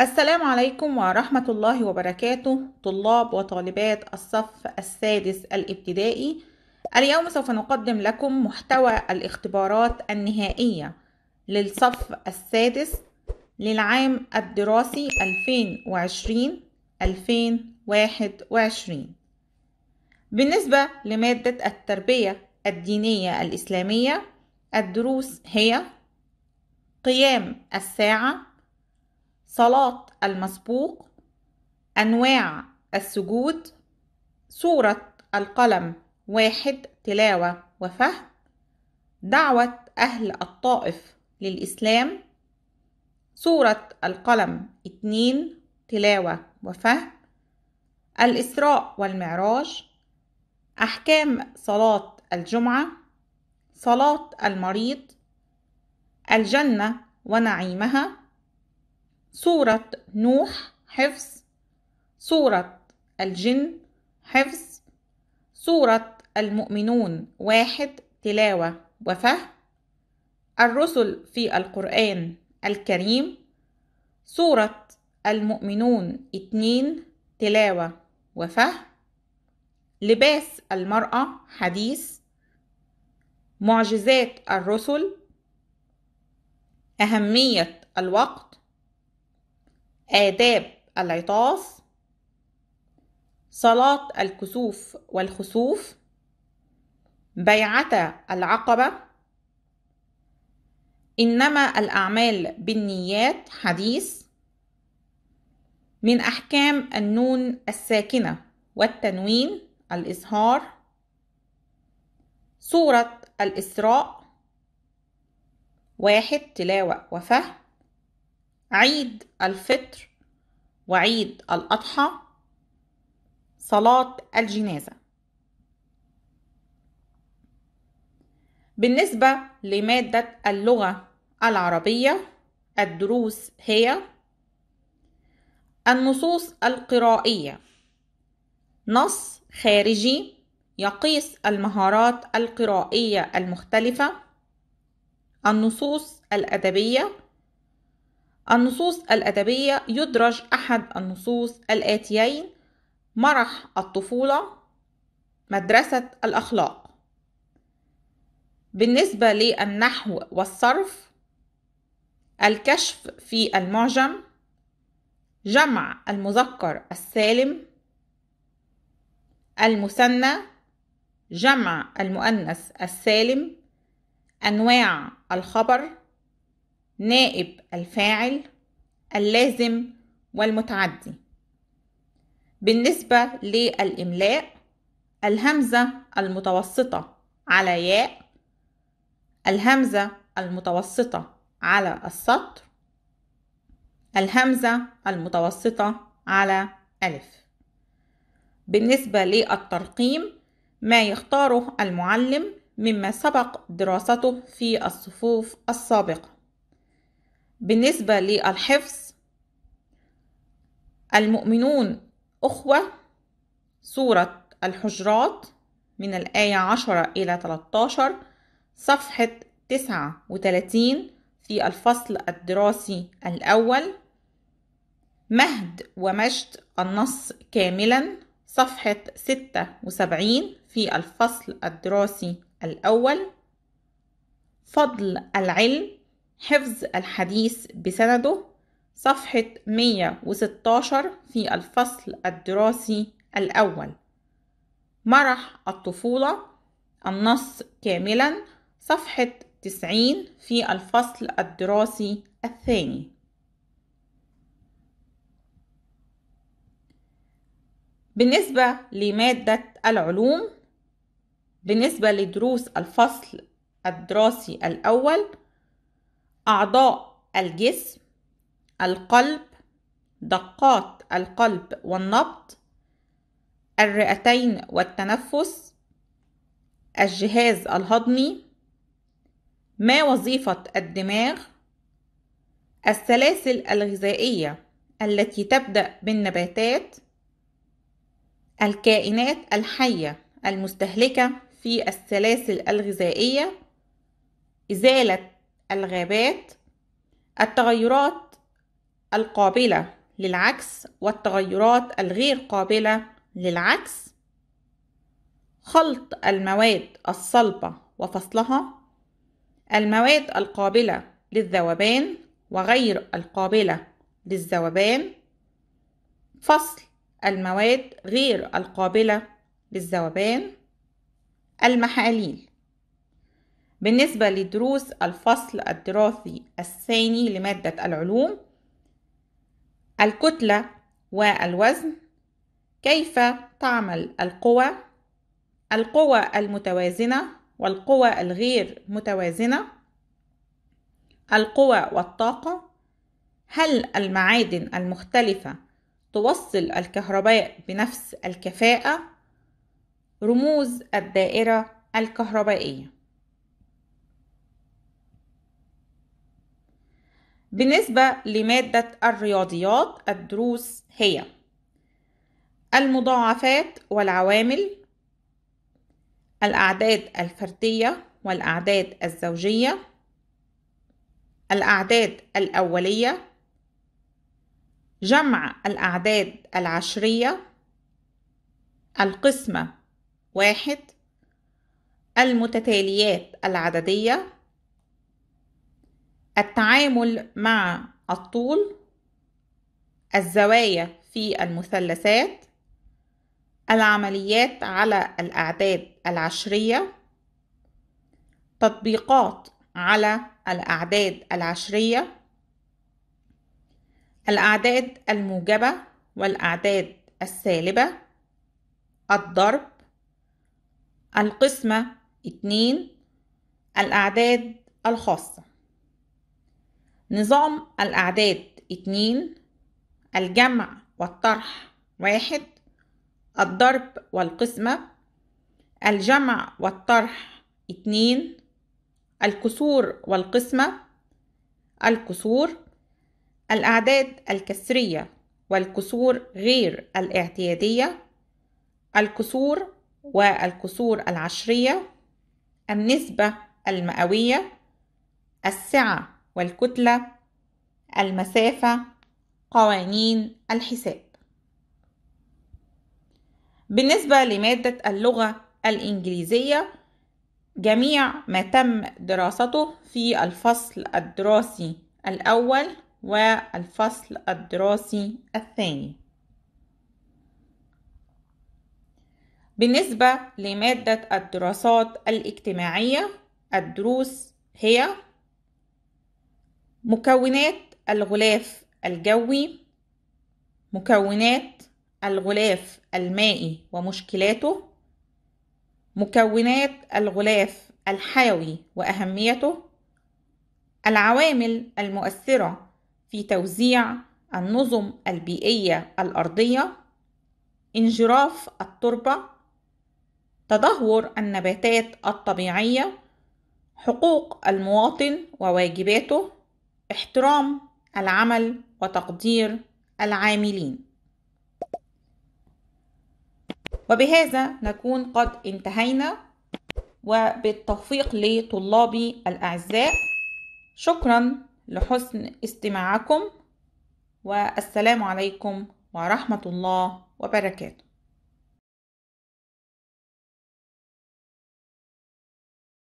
السلام عليكم ورحمة الله وبركاته طلاب وطالبات الصف السادس الابتدائي اليوم سوف نقدم لكم محتوى الاختبارات النهائية للصف السادس للعام الدراسي 2020-2021 بالنسبة لمادة التربية الدينية الإسلامية الدروس هي قيام الساعة صلاة المسبوق أنواع السجود سورة القلم واحد تلاوة وفهم دعوة أهل الطائف للإسلام سورة القلم اتنين تلاوة وفهم الإسراء والمعراج أحكام صلاة الجمعة صلاة المريض الجنة ونعيمها سورة نوح حفظ سورة الجن حفظ سورة المؤمنون واحد تلاوة وفهم الرسل في القرآن الكريم سورة المؤمنون اتنين تلاوة وفهم لباس المرأة حديث معجزات الرسل أهمية الوقت آداب العطاف صلاة الكسوف والخسوف بيعة العقبة إنما الأعمال بالنيات حديث من أحكام النون الساكنة والتنوين الإظهار سورة الإسراء واحد تلاوة وفهم عيد الفطر وعيد الأضحى صلاة الجنازة بالنسبة لمادة اللغة العربية الدروس هي النصوص القرائية نص خارجي يقيس المهارات القرائية المختلفة النصوص الأدبية النصوص الأدبية يدرج أحد النصوص الآتيين مرح الطفولة مدرسة الأخلاق بالنسبة للنحو والصرف الكشف في المعجم جمع المذكر السالم المثنى جمع المؤنث السالم أنواع الخبر نائب الفاعل اللازم والمتعدي بالنسبة للإملاء الهمزة المتوسطة على ياء الهمزة المتوسطة على السطر الهمزة المتوسطة على ألف بالنسبة للترقيم ما يختاره المعلم مما سبق دراسته في الصفوف السابقة بالنسبة للحفظ المؤمنون أخوة سورة الحجرات من الآية عشرة إلى 13 صفحة تسعة وتلاتين في الفصل الدراسي الأول مهد ومجد النص كاملا صفحة ستة وسبعين في الفصل الدراسي الأول فضل العلم حفظ الحديث بسنده صفحة 116 في الفصل الدراسي الأول مرح الطفولة النص كاملا صفحة 90 في الفصل الدراسي الثاني بالنسبة لمادة العلوم بالنسبة لدروس الفصل الدراسي الأول أعضاء الجسم القلب دقات القلب والنبض الرئتين والتنفس الجهاز الهضمي ما وظيفة الدماغ السلاسل الغذائية التي تبدأ بالنباتات الكائنات الحية المستهلكة في السلاسل الغذائية إزالة الغابات التغيرات القابلة للعكس والتغيرات الغير قابلة للعكس خلط المواد الصلبة وفصلها المواد القابلة للذوبان وغير القابلة للذوبان فصل المواد غير القابلة للذوبان المحاليل بالنسبة لدروس الفصل الدراسي الثاني لمادة العلوم الكتلة والوزن كيف تعمل القوى القوى المتوازنة والقوى الغير متوازنة القوى والطاقة هل المعادن المختلفة توصل الكهرباء بنفس الكفاءة رموز الدائرة الكهربائية بالنسبة لمادة الرياضيات الدروس هي المضاعفات والعوامل الأعداد الفردية والأعداد الزوجية الأعداد الأولية جمع الأعداد العشرية القسمة واحد المتتاليات العددية التعامل مع الطول الزوايا في المثلثات العمليات على الأعداد العشرية تطبيقات على الأعداد العشرية الأعداد الموجبة والأعداد السالبة الضرب القسمة 2 الأعداد الخاصة نظام الأعداد اتنين الجمع والطرح واحد الضرب والقسمة الجمع والطرح اتنين الكسور والقسمة الكسور الأعداد الكسرية والكسور غير الاعتيادية الكسور والكسور العشرية النسبة المئوية السعة والكتلة المسافة قوانين الحساب بالنسبة لمادة اللغة الإنجليزية جميع ما تم دراسته في الفصل الدراسي الأول والفصل الدراسي الثاني بالنسبة لمادة الدراسات الاجتماعية الدروس هي مكونات الغلاف الجوي مكونات الغلاف المائي ومشكلاته مكونات الغلاف الحيوي واهميته العوامل المؤثره في توزيع النظم البيئيه الارضيه انجراف التربه تدهور النباتات الطبيعيه حقوق المواطن وواجباته احترام العمل وتقدير العاملين وبهذا نكون قد انتهينا وبالتوفيق لطلابي الأعزاء شكرا لحسن استماعكم والسلام عليكم ورحمة الله وبركاته